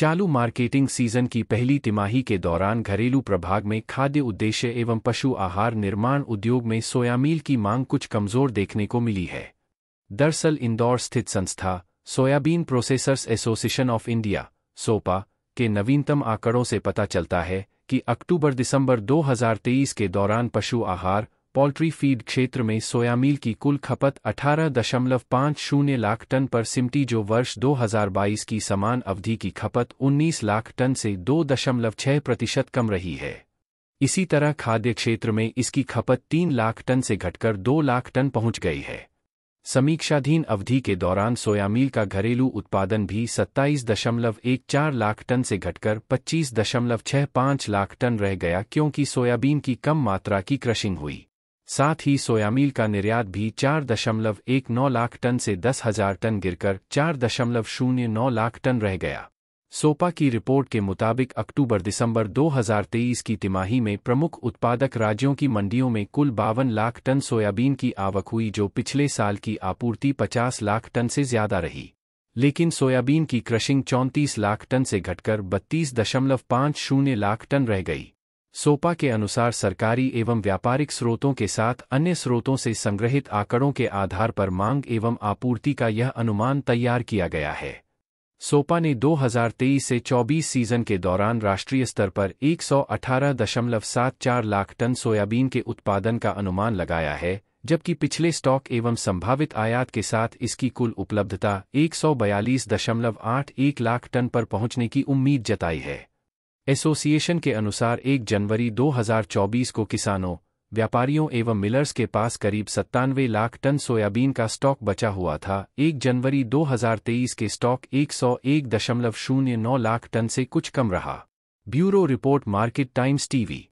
चालू marketing season की पहली तिमाही के दौरान घरेलू प्रभाग में खाद्य उद्देश्य एवं पशु आहार निर्माण उद्योग में सोयामील की मांग कुछ कमजोर देखने को मिली है दरअसल इंदौर स्थित संस्था soybean processors association of India SOPA के नवीनतम आंकड़ों से पता चलता है कि अक्टूबर दिसंबर 2023 के दौरान पशु आहार पोल्ट्री फीड क्षेत्र में सोयामील की कुल खपत 18.50 लाख टन पर सिमटी जो वर्ष 2022 की समान अवधि की खपत 19 लाख टन से 2.6 प्रतिशत कम रही है इसी तरह खाद्य क्षेत्र में इसकी खपत 3 लाख टन से घटकर 2 लाख टन पहुंच गई है समीक्षाधीन अवधि के दौरान सोयामील का घरेलू उत्पादन भी 27.14 लाख टन से घटकर 25.65 लाख टन रह गया क्योंकि सोयाबीन की कम मात्रा की क्रशिंग हुई साथ ही सोयामील का निर्यात भी चार दशमलव एक नौ लाख टन से दस हजार टन गिरकर चार दशमलव शून्य नौ लाख टन रह गया सोपा की रिपोर्ट के मुताबिक अक्टूबर दिसंबर 2023 की तिमाही में प्रमुख उत्पादक राज्यों की मंडियों में कुल बावन लाख टन सोयाबीन की आवक हुई जो पिछले साल की आपूर्ति 50 लाख टन से ज्यादा रही लेकिन सोयाबीन की क्रशिंग 34 लाख टन से घटकर बत्तीस दशमलव शून्य लाख टन रह गई सोपा के अनुसार सरकारी एवं व्यापारिक स्रोतों के साथ अन्य स्रोतों से संग्रहित आंकड़ों के आधार पर मांग एवं आपूर्ति का यह अनुमान तैयार किया गया है सोपा ने 2023 से 24 सीजन के दौरान राष्ट्रीय स्तर पर 118.74 लाख टन सोयाबीन के उत्पादन का अनुमान लगाया है जबकि पिछले स्टॉक एवं संभावित आयात के साथ इसकी कुल उपलब्धता 142.81 लाख टन पर पहुंचने की उम्मीद जताई है एसोसिएशन के अनुसार 1 जनवरी 2024 को किसानों व्यापारियों एवं मिलर्स के पास करीब सत्तानवे लाख टन सोयाबीन का स्टॉक बचा हुआ था 1 जनवरी 2023 के स्टॉक नौ लाख टन से कुछ कम रहा bureau report market times TV